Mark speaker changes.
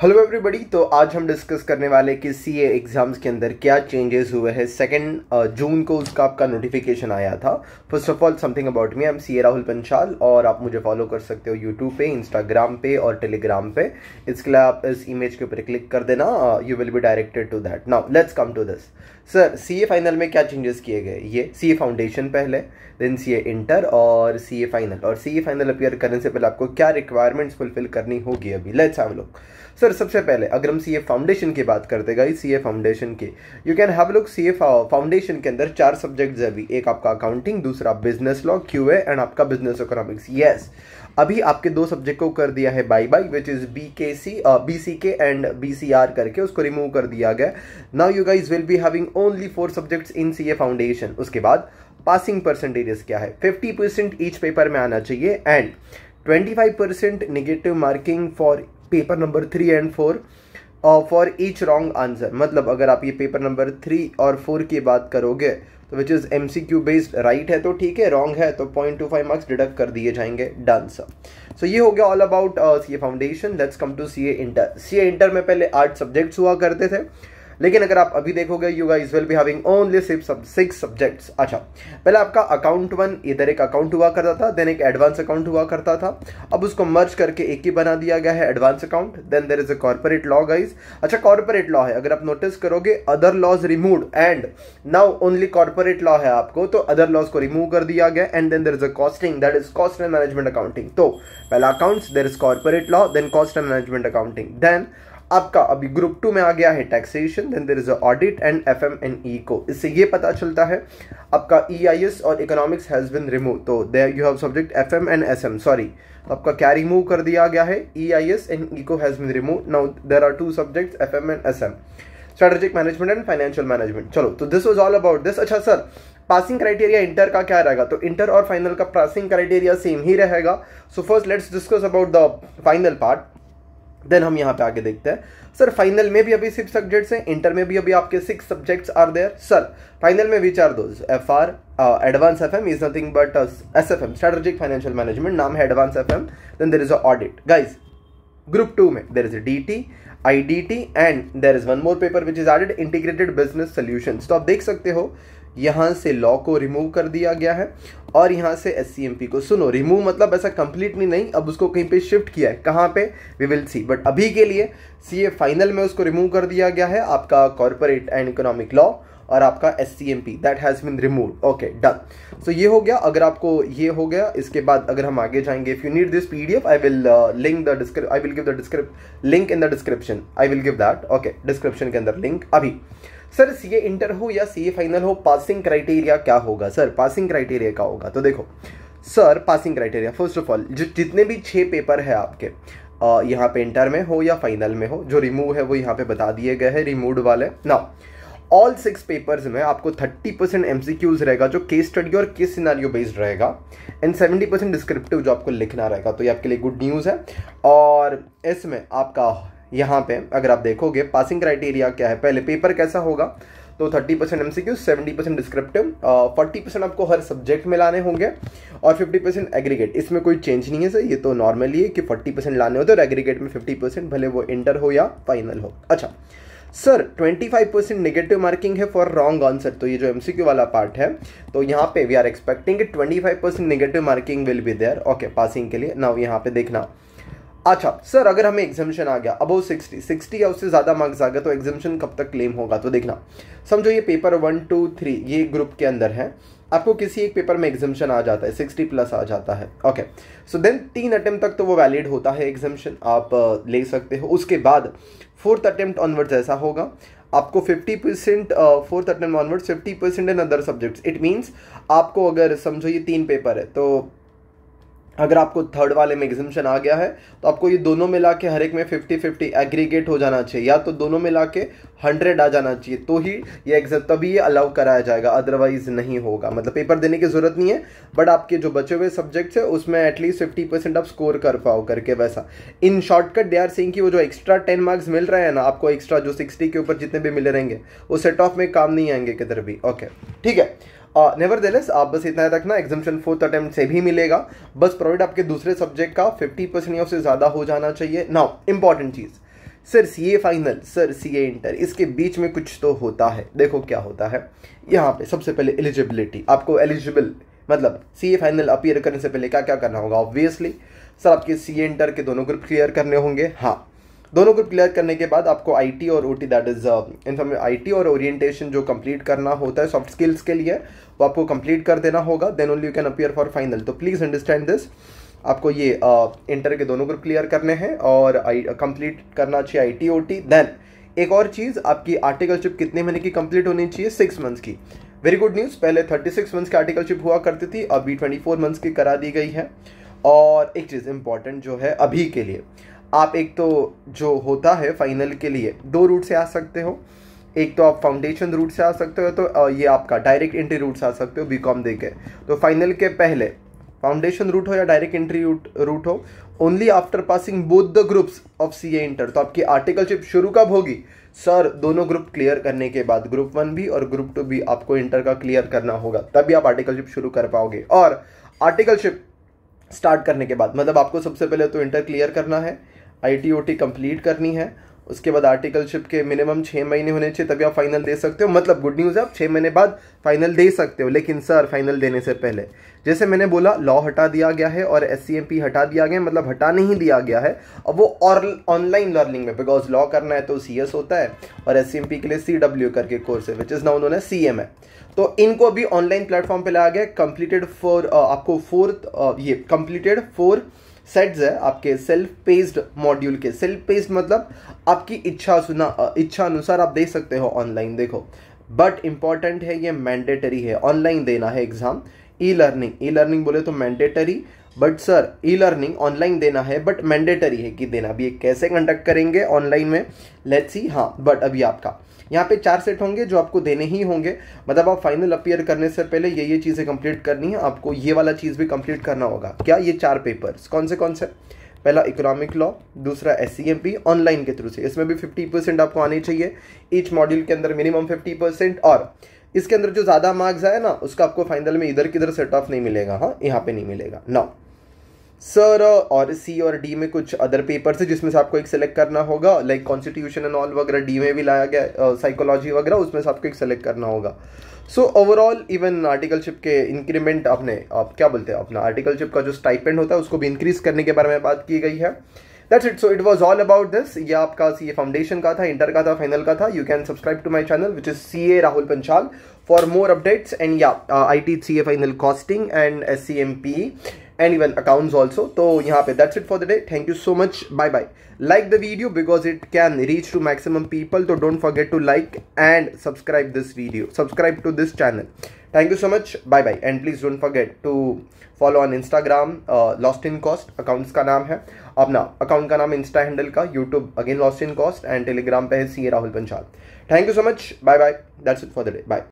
Speaker 1: hello everybody तो आज हम डिस्कस करने वाले कि सी एग्ज़ाम्स के अंदर क्या चेंजेस हुए हैं सेकेंड जून uh, को उसका आपका नोटिफिकेशन आया था first of all something about me I am C A Rahul Panchal और आप मुझे फॉलो कर सकते हो यूट्यूब पे इंस्टाग्राम पे और टेलीग्राम पे इसके लिए आप इस इमेज के ऊपर क्लिक कर देना you will be directed to that now let's come to this sir C final में क्या चेंजेस किए गए ये सी फाउंडेशन पहले देन सी इंटर और सी फाइनल और सी फाइनल अपियर करने से पहले आपको क्या रिक्वायरमेंट्स फुलफिल करनी होगी अभी लेट्स हैव लुक सर सबसे पहले अगर हम सी ए फाउंडेशन की बात करते गए सी ए फाउंडेशन के you can have look C A foundation के अंदर चार सब्जेक्ट्स है अभी एक आपका अकाउंटिंग दूसरा बिजनेस लॉ क्यू एंड आपका बिजनेस इकोनॉमिक्स येस अभी आपके दो सब्जेक्ट को कर दिया है by by which is B K C B C के एंड बी सी आर करके उसको रिमूव कर दिया गया now you guys will be having only four subjects in C A foundation उसके बाद पासिंग परसेंटेजेस क्या है फिफ्टी परसेंट ईच पेपर में आना चाहिए and 25% negative marking for paper number three and four for each wrong answer मतलब अगर आप ये पेपर नंबर थ्री और फोर की बात करोगे तो which is M C Q based right है तो ठीक है रॉन्ग है तो point two five marks deduct कर दिए जाएंगे डन सर सो ये हो गया all about C A foundation let's come to C A inter C A inter में पहले आठ सब्जेक्ट्स हुआ करते थे लेकिन अगर आप अभी देखोगे you guys will be having only सिर्फ सब सिक्स सब्जेक्ट्स अच्छा पहले आपका अकाउंट वन इधर एक अकाउंट हुआ करता था देन एक एडवांस अकाउंट हुआ करता था अब उसको मर्ज करके एक ही बना दिया गया है advance account then there is a corporate law guys अच्छा कॉर्पोरेट लॉ है अगर आप नोटिस करोगे other laws remove and now only corporate law है आपको तो अदर लॉज को रिमूव कर दिया गया and then there is a costing that is cost and management accounting तो पहला account there is corporate law then cost and management accounting then आपका अभी ग्रुप टू में आ गया है taxation then there is audit and F M and E को इससे ये पता चलता है आपका ई आई एस और इकोनॉमिक्स हैज़ बिन रिमूव तो they you have subject F M and S M sorry आपका क्या रिमूव कर दिया गया है ई आई एस एंड ई को has been remove now there are two subject F M and S M strategic management and financial management चलो तो this was all about this अच्छा सर पासिंग क्राइटेरिया इंटर का क्या रहेगा तो inter और final का पासिंग क्राइटेरिया सेम ही रहेगा so first let's discuss about the final part then हम यहाँ पे आगे देखते हैं सर फाइनल में भी अभी सिक्स सब्जेक्ट्स हैं इंटर में भी अभी आपके six subjects are there sir final में which are those F R advance F M is nothing but S F M strategic financial management नाम है advance F M then there is a audit guys group two में there is a D T I D T and there is one more paper which is added integrated business solution तो आप देख सकते हो यहाँ से law को remove कर दिया गया है और यहाँ से एस को सुनो रिमूव मतलब ऐसा कंप्लीटली नहीं अब उसको कहीं पे शिफ्ट किया है कहाँ पे वी विल सी बट अभी के लिए सी फाइनल में उसको रिमूव कर दिया गया है आपका कॉरपोरेट एंड इकोनॉमिक लॉ और आपका S C M P that has been remove okay done so ये हो गया अगर आपको ये हो गया इसके बाद अगर हम आगे जाएंगे if you need this P D F I will link the descrip I will give the descrip link in the description I will give that okay description के अंदर लिंक अभी सर सी ए इंटर हो या C A final हो passing criteria क्या होगा sir passing criteria क्या होगा तो देखो sir passing criteria first of all जो जितने भी छः पेपर है आपके यहाँ पे इंटर में हो या फाइनल में हो जो रिमूव है वो यहाँ पे बता दिए गए हैं रिमूव वाले ना ऑल सिक्स पेपर्स में आपको थर्टी परसेंट एम रहेगा जो केस स्टडी और केस सिनारियो बेस्ड रहेगा एंड सेवेंटी परसेंट डिस्क्रिप्टिव जो आपको लिखना रहेगा तो ये आपके लिए गुड न्यूज़ है और इसमें आपका यहाँ पे अगर आप देखोगे पासिंग क्राइटेरिया क्या है पहले पेपर कैसा होगा तो 30 percent M C Q seventy percent descriptive forty percent आपको हर सब्जेक्ट में लाने होंगे और फिफ्टी परसेंट एग्रीगेट इसमें कोई चेंज नहीं है सर ये तो नॉर्मली है कि फोर्टी परसेंट लाने होते और एग्रीगेट में फिफ्टी परसेंट भले वो इंटर हो या फाइनल हो अच्छा सर 25 परसेंट निगेटिव मार्किंग है फॉर रॉन्ग आंसर तो ये जो क्यू वाला पार्ट है तो यहाँ पे we are expecting twenty five percent negative marking will be there okay passing के लिए नाउ यहाँ पे देखना अच्छा सर अगर हमें एग्जामिशन आ गया अब सिक्सटी सिक्सटी या उससे ज़्यादा मार्क्स आ गए तो एग्जामिशन कब तक क्लेम होगा तो देखना समझो ये पेपर वन टू थ्री ये ग्रुप के अंदर है आपको किसी एक पेपर में एग्जामिशन आ जाता है सिक्सटी प्लस आ जाता है ओके सो देन तीन अटेम्प्ट तक तो वो वैलिड होता है एग्जामिशन आप ले सकते हो उसके बाद फोर्थ अटेम्प्ट ऑनवर्ड्स ऐसा होगा आपको 50 percent fourth attempt onwards 50 percent in other subjects it means आपको अगर समझो ये तीन पेपर है तो अगर आपको थर्ड वाले में एग्जिम्पन आ गया है तो आपको ये दोनों मिला के हर एक में 50 50 एग्रीगेट हो जाना चाहिए या तो दोनों मिला के हंड्रेड आ जाना चाहिए तो ही ये एग्जाम तभी ये अलाउ कराया जाएगा अदरवाइज नहीं होगा मतलब पेपर देने की ज़रूरत नहीं है बट आपके जो बचे हुए सब्जेक्ट्स है उसमें एटलीस्ट फिफ्टी परसेंट आप स्कोर कर पाओ करके वैसा इन शॉर्टकट दे आर सिंह की वो जो एक्स्ट्रा टेन मार्क्स मिल रहे हैं ना आपको एक्स्ट्रा जो सिक्सटी के ऊपर जितने भी मिले रहेंगे वो सेट ऑफ में काम नहीं आएंगे किधर भी ओके ठीक है नेवर देस आप बस इतना रखना एग्जामेशन फोर्थ अटेम्प्ट से भी मिलेगा बस प्रोडक्ट आपके दूसरे सब्जेक्ट का फिफ्टी परसेंट या उससे ज़्यादा हो जाना चाहिए नाउ इंपॉर्टेंट चीज़ sir C A final sir C A inter इसके बीच में कुछ तो होता है देखो क्या होता है यहाँ पे सबसे पहले एलिजिबिलिटी आपको एलिजिबल मतलब सी ए फाइनल अपीयर करने से पहले क्या क्या करना होगा ऑब्वियसली सर आपके सी ए इंटर के दोनों ग्रुप क्लियर करने होंगे हाँ दोनों को क्लियर करने के बाद आपको आईटी और OT that is information IT और ओरिएंटेशन जो कंप्लीट करना होता है सॉफ्ट स्किल्स के लिए वो आपको कंप्लीट कर देना होगा then only you can appear for final so please understand this आपको ये इंटर uh, के दोनों ग्रुप क्लियर करने हैं और कंप्लीट uh, करना चाहिए I T O T then एक और चीज़ आपकी आर्टिकलशिप कितने महीने की कंप्लीट होनी चाहिए सिक्स मंथ्स की वेरी गुड न्यूज़ पहले थर्टी सिक्स मंथ्स की आर्टिकलशिप हुआ करती थी अभी ट्वेंटी फोर मंथ्स की करा दी गई है और एक चीज़ इंपॉर्टेंट जो है अभी के लिए आप एक तो जो होता है फाइनल के लिए दो रूट से आ सकते हो एक तो आप फाउंडेशन रूट से आ सकते हो तो ये आपका डायरेक्ट एंट्री रूट से आ सकते हो बी कॉम दे के तो फाइनल के पहले फाउंडेशन रूट हो या डायरेक्ट एंट्री रूट रूट हो only after passing both the groups of C A inter तो आपकी आर्टिकलशिप शुरू कब होगी सर दोनों ग्रुप क्लियर करने के बाद ग्रुप वन भी और ग्रुप टू भी आपको इंटर का क्लियर करना होगा तभी आप आर्टिकलशिप शुरू कर पाओगे और आर्टिकलशिप स्टार्ट करने के बाद मतलब आपको सबसे पहले तो इंटर क्लियर करना है आई टी कंप्लीट करनी है उसके बाद आर्टिकलशिप के मिनिमम छः महीने होने चाहिए तभी आप फाइनल दे सकते हो मतलब गुड न्यूज़ है आप छः महीने बाद फाइनल दे सकते हो लेकिन सर फाइनल देने से पहले जैसे मैंने बोला लॉ हटा दिया गया है और एस हटा दिया गया है मतलब हटा नहीं दिया गया है अब वो और ऑनलाइन लर्निंग में बिकॉज लॉ करना है तो सी होता है और एस के लिए सी करके कोर्स है विच इज़ ना उन्होंने है सी है तो इनको अभी ऑनलाइन प्लेटफॉर्म पर लाया गया कंप्लीटेड फोर आपको फोर्थ ये कंप्लीटेड फोर सेट्स है आपके सेल्फ पेस्ड मॉड्यूल के सेल्फ पेस्ड मतलब आपकी इच्छा सुना इच्छा अनुसार आप दे सकते हो ऑनलाइन देखो बट इम्पॉर्टेंट है ये मैंडेटरी है ऑनलाइन देना है exam E learning E learning बोले तो mandatory but sir E learning online देना है बट मैंडेटरी है कि देना अभी कैसे कंडक्ट करेंगे ऑनलाइन में लेट्स सी हाँ बट अभी आपका यहाँ पे चार सेट होंगे जो आपको देने ही होंगे मतलब आप फाइनल अपियर करने से पहले ये ये चीज़ें कंप्लीट करनी है आपको ये वाला चीज़ भी कंप्लीट करना होगा क्या ये चार पेपर्स कौन से कौन से पहला इकोनॉमिक लॉ दूसरा एस सी ऑनलाइन के थ्रू से इसमें भी फिफ्टी परसेंट आपको आने चाहिए ईच मॉड्यूल के अंदर मिनिमम फिफ्टी परसेंट और इसके अंदर जो ज़्यादा मार्क्स आए ना उसका आपको फाइनल में इधर किधर सेट ऑफ नहीं मिलेगा हाँ यहाँ पे नहीं मिलेगा नाउ सर और सी और डी में कुछ अदर पेपर्स है जिसमें से आपको एक सेलेक्ट करना होगा लाइक कॉन्स्टिट्यूशन एंड ऑल वगैरह डी में भी लाया गया साइकोलॉजी वगैरह उसमें से आपको एक सेलेक्ट करना होगा सो ओवरऑल इवन आर्टिकलशिप के इंक्रीमेंट आपने आप क्या बोलते हैं अपना आर्टिकलशिप का जो स्टाइपेंड होता है उसको भी इंक्रीज करने के बारे में बात की गई है that's it so it was all about this ये आपका ए फाउंडेशन का था इंटर का था फाइनल का था you can subscribe to my channel which is C A Rahul Panchal for more updates and या I T C A final costing and S C M P and even account also तो यहाँ पे that's it for the day thank you so much bye bye like the video because it can reach to maximum people तो don't forget to like and subscribe this video subscribe to this channel thank you so much bye bye and please don't forget to follow on Instagram lost in cost accounts का नाम है अपना account का नाम insta handle का YouTube again lost in cost and Telegram पे है C A Rahul Panchal thank you so much bye bye that's it for the day bye